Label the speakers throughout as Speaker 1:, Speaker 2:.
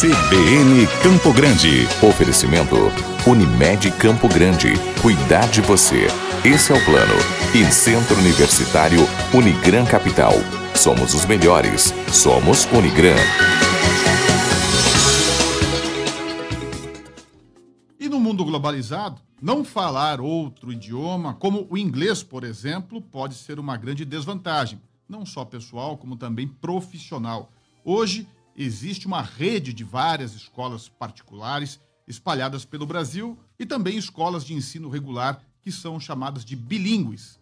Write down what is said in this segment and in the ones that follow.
Speaker 1: CBN Campo Grande. Oferecimento Unimed Campo Grande. Cuidar de você. Esse é o plano. E Centro Universitário Unigran Capital. Somos os melhores. Somos Unigran. E no mundo globalizado, não falar outro idioma, como o inglês, por exemplo, pode ser uma grande desvantagem, não só pessoal, como também profissional. Hoje, existe uma rede de várias escolas particulares espalhadas pelo Brasil e também escolas de ensino regular que são chamadas de bilíngues.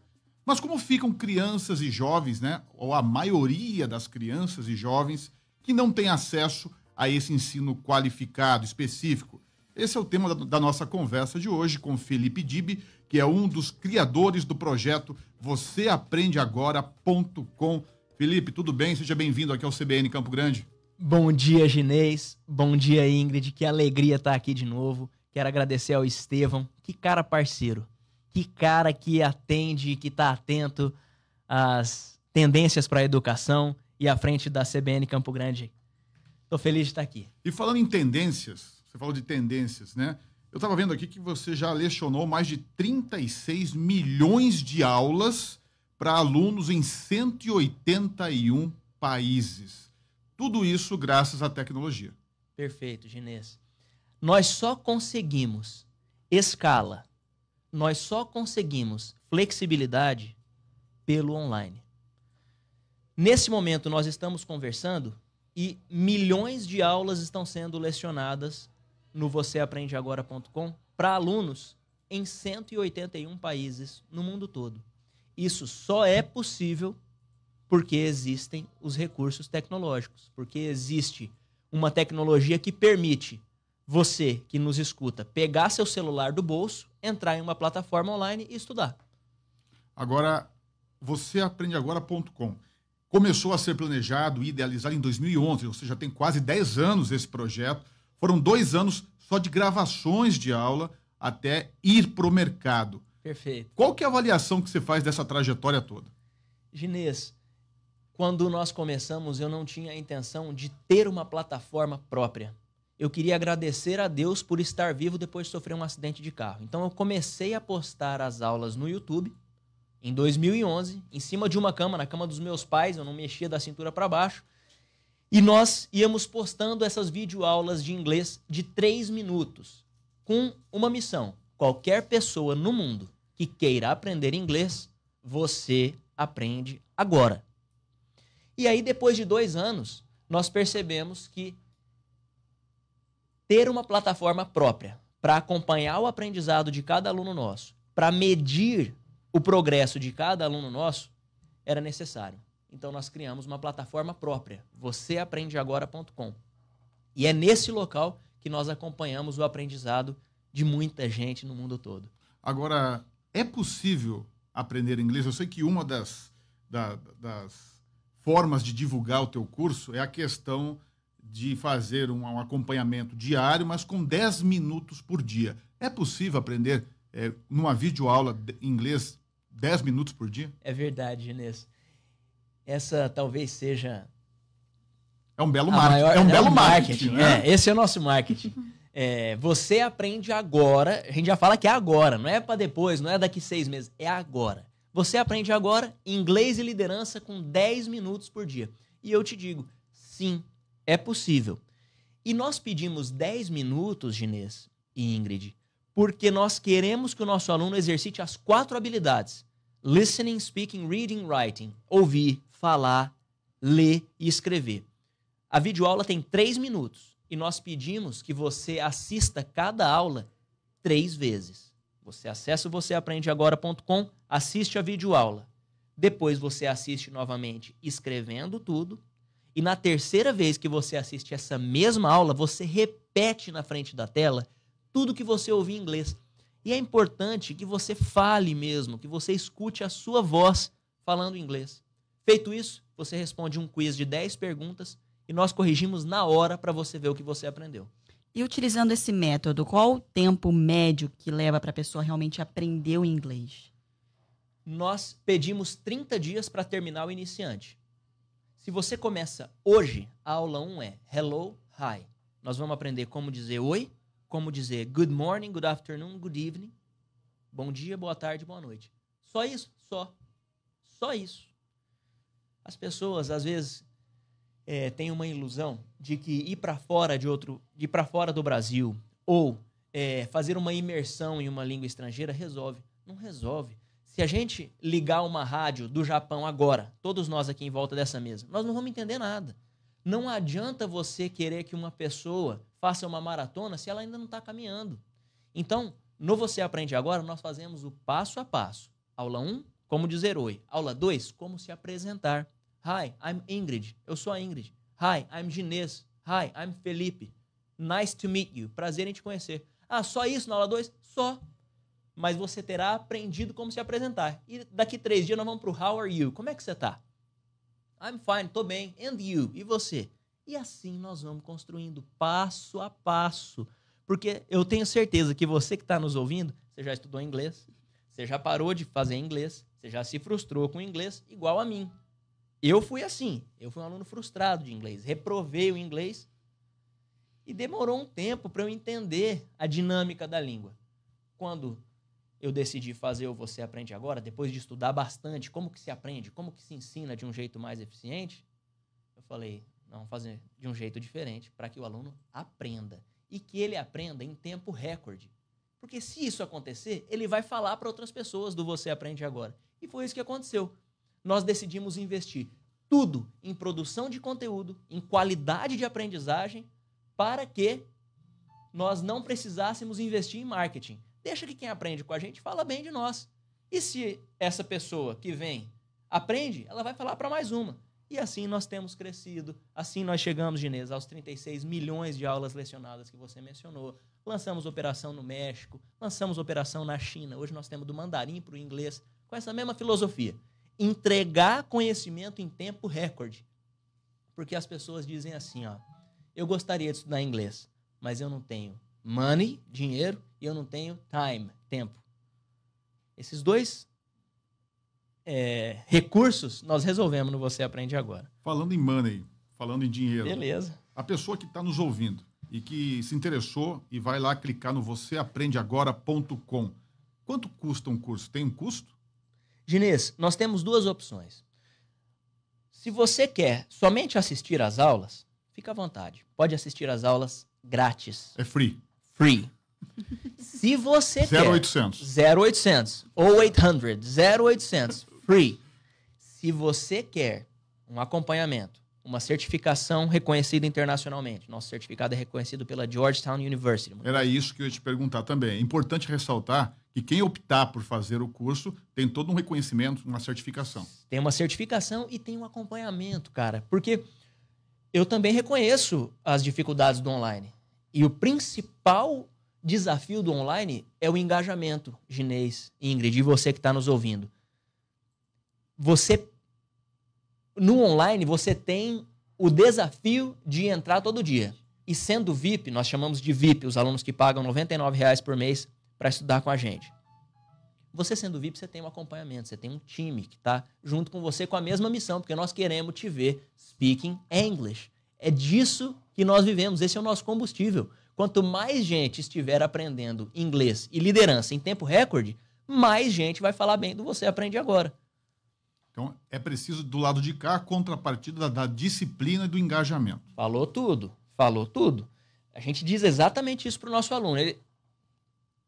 Speaker 1: Mas como ficam crianças e jovens, né, ou a maioria das crianças e jovens que não têm acesso a esse ensino qualificado específico? Esse é o tema da, da nossa conversa de hoje com Felipe Dib, que é um dos criadores do projeto vocêaprendeagora.com. Felipe, tudo bem? Seja bem-vindo aqui ao CBN Campo Grande.
Speaker 2: Bom dia, Ginês. Bom dia, Ingrid. Que alegria estar tá aqui de novo. Quero agradecer ao Estevão. Que cara parceiro. Que cara que atende, e que está atento às tendências para a educação e à frente da CBN Campo Grande. Estou feliz de estar tá aqui.
Speaker 1: E falando em tendências, você falou de tendências, né? Eu estava vendo aqui que você já lecionou mais de 36 milhões de aulas para alunos em 181 países.
Speaker 2: Tudo isso graças à tecnologia. Perfeito, Ginês. Nós só conseguimos escala, nós só conseguimos flexibilidade pelo online. Nesse momento, nós estamos conversando e milhões de aulas estão sendo lecionadas no vocêaprendeagora.com para alunos em 181 países no mundo todo. Isso só é possível porque existem os recursos tecnológicos, porque existe uma tecnologia que permite você que nos escuta pegar seu celular do bolso, entrar em uma plataforma online e estudar.
Speaker 1: Agora, você aprende agora.com. Começou a ser planejado e idealizado em 2011, ou seja, tem quase 10 anos esse projeto. Foram dois anos só de gravações de aula até ir para o mercado. Perfeito. Qual que é a avaliação que você faz dessa trajetória toda?
Speaker 2: Ginês, quando nós começamos, eu não tinha a intenção de ter uma plataforma própria. Eu queria agradecer a Deus por estar vivo depois de sofrer um acidente de carro. Então eu comecei a postar as aulas no YouTube em 2011, em cima de uma cama, na cama dos meus pais, eu não mexia da cintura para baixo. E nós íamos postando essas videoaulas de inglês de três minutos, com uma missão: qualquer pessoa no mundo que queira aprender inglês, você aprende agora. E aí, depois de dois anos, nós percebemos que ter uma plataforma própria para acompanhar o aprendizado de cada aluno nosso, para medir o progresso de cada aluno nosso, era necessário. Então, nós criamos uma plataforma própria, vocêaprendeagora.com E é nesse local que nós acompanhamos o aprendizado de muita gente no mundo todo. Agora, é possível aprender
Speaker 1: inglês? Eu sei que uma das, da, das formas de divulgar o teu curso é a questão de fazer um, um acompanhamento diário, mas com 10 minutos por dia. É possível aprender é, numa videoaula de inglês 10
Speaker 2: minutos por dia? É verdade, Inês. Essa talvez seja. É um belo marketing. Maior, é um é belo marketing. marketing né? é, esse é o nosso marketing. É, você aprende agora, a gente já fala que é agora, não é para depois, não é daqui seis meses, é agora. Você aprende agora inglês e liderança com 10 minutos por dia. E eu te digo, sim, é possível. E nós pedimos 10 minutos, Ginês e Ingrid, porque nós queremos que o nosso aluno exercite as quatro habilidades: listening, speaking, reading, writing. Ouvir, falar, ler e escrever. A videoaula tem três minutos e nós pedimos que você assista cada aula três vezes. Você acessa o vocêaprendeagora.com, assiste a videoaula. Depois você assiste novamente escrevendo tudo. E na terceira vez que você assiste essa mesma aula, você repete na frente da tela tudo que você ouviu em inglês. E é importante que você fale mesmo, que você escute a sua voz falando inglês. Feito isso, você responde um quiz de 10 perguntas e nós corrigimos na hora para você ver o que você aprendeu. E utilizando esse método, qual o tempo médio que leva para a pessoa realmente aprender o inglês? Nós pedimos 30 dias para terminar o iniciante. Se você começa hoje, a aula 1 é Hello, Hi. Nós vamos aprender como dizer oi, como dizer good morning, good afternoon, good evening, bom dia, boa tarde, boa noite. Só isso, só. Só isso. As pessoas, às vezes, é, tem uma ilusão de que ir para fora de outro, ir para fora do Brasil ou é, fazer uma imersão em uma língua estrangeira resolve. Não resolve. Se a gente ligar uma rádio do Japão agora, todos nós aqui em volta dessa mesa, nós não vamos entender nada. Não adianta você querer que uma pessoa faça uma maratona se ela ainda não está caminhando. Então, no Você Aprende Agora, nós fazemos o passo a passo. Aula 1, como dizer oi. Aula 2, como se apresentar. Hi, I'm Ingrid. Eu sou a Ingrid. Hi, I'm Ginês. Hi, I'm Felipe. Nice to meet you. Prazer em te conhecer. Ah, só isso na aula 2? Só. Mas você terá aprendido como se apresentar. E daqui três dias nós vamos para o How are you? Como é que você está? I'm fine, tô bem. And you? E você? E assim nós vamos construindo passo a passo. Porque eu tenho certeza que você que está nos ouvindo, você já estudou inglês, você já parou de fazer inglês, você já se frustrou com inglês, igual a mim. Eu fui assim. Eu fui um aluno frustrado de inglês. Reprovei o inglês. E demorou um tempo para eu entender a dinâmica da língua. Quando eu decidi fazer o Você Aprende Agora, depois de estudar bastante como que se aprende, como que se ensina de um jeito mais eficiente, eu falei, não, fazer de um jeito diferente para que o aluno aprenda. E que ele aprenda em tempo recorde. Porque se isso acontecer, ele vai falar para outras pessoas do Você Aprende Agora. E foi isso que aconteceu nós decidimos investir tudo em produção de conteúdo, em qualidade de aprendizagem, para que nós não precisássemos investir em marketing. Deixa que quem aprende com a gente fala bem de nós. E se essa pessoa que vem aprende, ela vai falar para mais uma. E assim nós temos crescido, assim nós chegamos, Ginés, aos 36 milhões de aulas lecionadas que você mencionou. Lançamos operação no México, lançamos operação na China. Hoje nós temos do mandarim para o inglês, com essa mesma filosofia entregar conhecimento em tempo recorde. Porque as pessoas dizem assim, ó, eu gostaria de estudar inglês, mas eu não tenho money, dinheiro, e eu não tenho time, tempo. Esses dois é, recursos nós resolvemos no Você Aprende Agora. Falando em money, falando
Speaker 1: em dinheiro. Beleza. A pessoa que está nos ouvindo e que se interessou e vai lá clicar no vocêaprendeagora.com. Quanto custa um curso? Tem um custo?
Speaker 2: Ginês, nós temos duas opções. Se você quer somente assistir às aulas, fica à vontade. Pode assistir às aulas grátis. É free. Free. Se você 0800. quer 0800 ou 800 0800 free. Se você quer um acompanhamento uma certificação reconhecida internacionalmente. Nosso certificado é reconhecido pela Georgetown University. Era isso que eu ia te
Speaker 1: perguntar também. É importante ressaltar que quem optar por fazer o curso tem todo um reconhecimento,
Speaker 2: uma certificação. Tem uma certificação e tem um acompanhamento, cara. Porque eu também reconheço as dificuldades do online. E o principal desafio do online é o engajamento, Ginês, Ingrid, e você que está nos ouvindo. Você no online você tem o desafio de entrar todo dia. E sendo VIP, nós chamamos de VIP os alunos que pagam R$ 99 por mês para estudar com a gente. Você sendo VIP, você tem um acompanhamento, você tem um time que está junto com você com a mesma missão, porque nós queremos te ver speaking English. É disso que nós vivemos, esse é o nosso combustível. Quanto mais gente estiver aprendendo inglês e liderança em tempo recorde, mais gente vai falar bem do você aprende agora.
Speaker 1: Então, é preciso, do lado de cá, a contrapartida da, da disciplina e do engajamento.
Speaker 2: Falou tudo, falou tudo. A gente diz exatamente isso para o nosso aluno. Ele,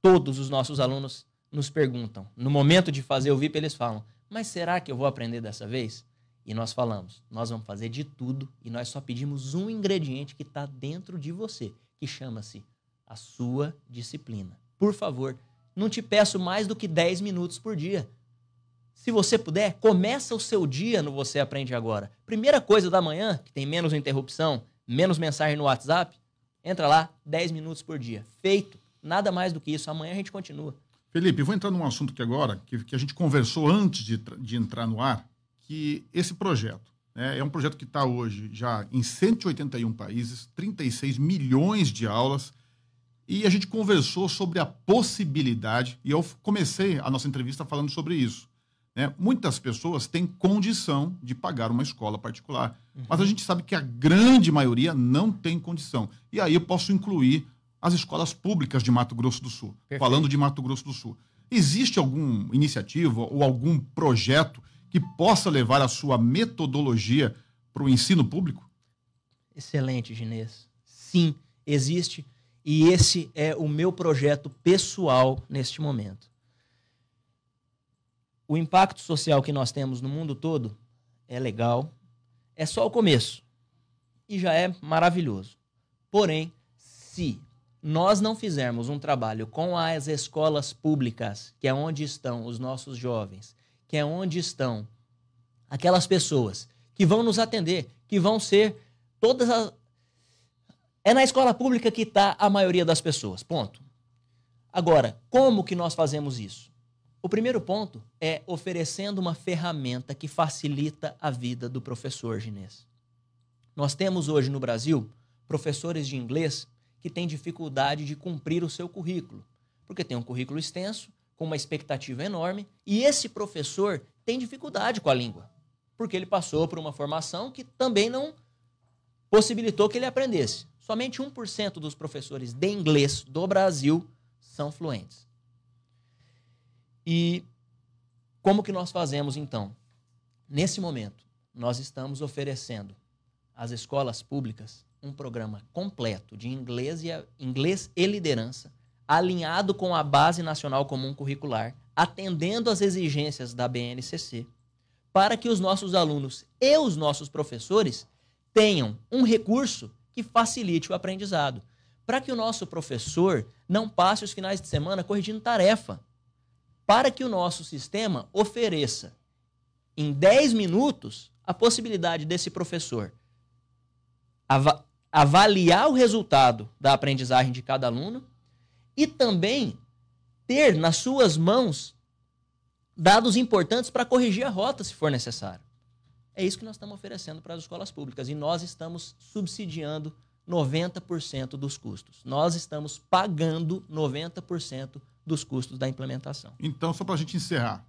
Speaker 2: todos os nossos alunos nos perguntam. No momento de fazer o VIP, eles falam: Mas será que eu vou aprender dessa vez? E nós falamos: Nós vamos fazer de tudo e nós só pedimos um ingrediente que está dentro de você, que chama-se a sua disciplina. Por favor, não te peço mais do que 10 minutos por dia. Se você puder, começa o seu dia no Você Aprende Agora. Primeira coisa da manhã, que tem menos interrupção, menos mensagem no WhatsApp, entra lá, 10 minutos por dia. Feito. Nada mais do que isso. Amanhã a gente continua.
Speaker 1: Felipe, vou entrar num assunto aqui agora, que, que a gente conversou antes de, de entrar no ar, que esse projeto né, é um projeto que está hoje já em 181 países, 36 milhões de aulas, e a gente conversou sobre a possibilidade, e eu comecei a nossa entrevista falando sobre isso, né? Muitas pessoas têm condição de pagar uma escola particular, uhum. mas a gente sabe que a grande maioria não tem condição. E aí eu posso incluir as escolas públicas de Mato Grosso do Sul, Perfeito. falando de Mato Grosso do Sul. Existe alguma iniciativa ou algum projeto que possa levar a sua metodologia para o ensino público?
Speaker 2: Excelente, Ginês. Sim, existe. E esse é o meu projeto pessoal neste momento o impacto social que nós temos no mundo todo é legal, é só o começo e já é maravilhoso. Porém, se nós não fizermos um trabalho com as escolas públicas, que é onde estão os nossos jovens, que é onde estão aquelas pessoas que vão nos atender, que vão ser todas as. É na escola pública que está a maioria das pessoas. Ponto. Agora, como que nós fazemos isso? O primeiro ponto é oferecendo uma ferramenta que facilita a vida do professor, Ginês. Nós temos hoje no Brasil professores de inglês que têm dificuldade de cumprir o seu currículo, porque tem um currículo extenso, com uma expectativa enorme, e esse professor tem dificuldade com a língua, porque ele passou por uma formação que também não possibilitou que ele aprendesse. Somente 1% dos professores de inglês do Brasil são fluentes. E como que nós fazemos então? Nesse momento, nós estamos oferecendo às escolas públicas um programa completo de inglês e, inglês e liderança, alinhado com a Base Nacional Comum Curricular, atendendo às exigências da BNCC, para que os nossos alunos e os nossos professores tenham um recurso que facilite o aprendizado, para que o nosso professor não passe os finais de semana corrigindo tarefa para que o nosso sistema ofereça em 10 minutos a possibilidade desse professor av avaliar o resultado da aprendizagem de cada aluno e também ter nas suas mãos dados importantes para corrigir a rota se for necessário. É isso que nós estamos oferecendo para as escolas públicas e nós estamos subsidiando 90% dos custos. Nós estamos pagando 90% dos custos da implementação. Então, só para a gente encerrar,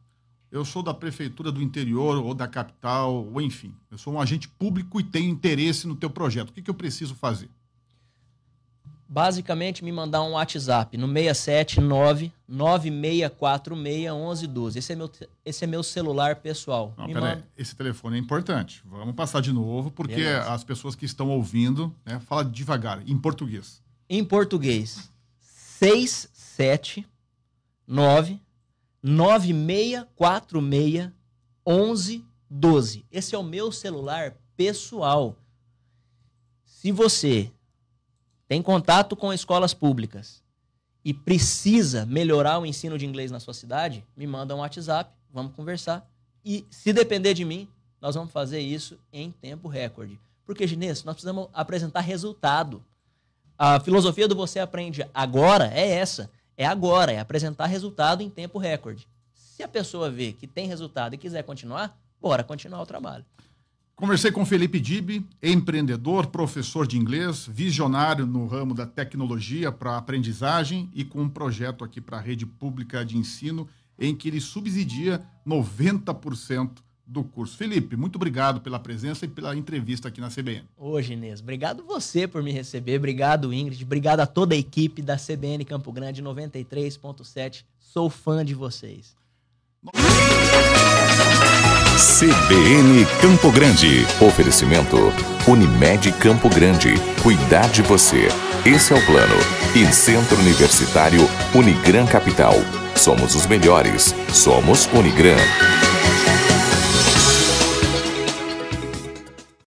Speaker 2: eu sou da prefeitura
Speaker 1: do interior ou da capital, ou enfim, eu sou um agente público e tenho interesse no teu projeto.
Speaker 2: O que, que eu preciso fazer? Basicamente, me mandar um WhatsApp no 679 9646 1112. Esse é meu, esse é meu celular pessoal. Não, manda... esse telefone é importante. Vamos passar de novo, porque Beleza. as pessoas que estão ouvindo, né, fala devagar, em português. Em português, 67 9 9646 1112. Esse é o meu celular pessoal. Se você tem contato com escolas públicas e precisa melhorar o ensino de inglês na sua cidade, me manda um WhatsApp, vamos conversar. E se depender de mim, nós vamos fazer isso em tempo recorde. Porque, Ginês, nós precisamos apresentar resultado. A filosofia do Você Aprende Agora é essa é agora, é apresentar resultado em tempo recorde. Se a pessoa vê que tem resultado e quiser continuar, bora continuar o trabalho.
Speaker 1: Conversei com Felipe Dibe, empreendedor, professor de inglês, visionário no ramo da tecnologia para aprendizagem e com um projeto aqui para a rede pública de ensino em que ele subsidia 90%
Speaker 2: do curso. Felipe, muito obrigado pela presença e pela entrevista aqui na CBN. Hoje, Inês, obrigado você por me receber, obrigado Ingrid, obrigado a toda a equipe da CBN Campo Grande 93.7. Sou fã de vocês.
Speaker 1: CBN Campo Grande. Oferecimento Unimed Campo Grande. Cuidar de você. Esse é o plano. E Centro Universitário Unigran Capital. Somos os melhores. Somos Unigran.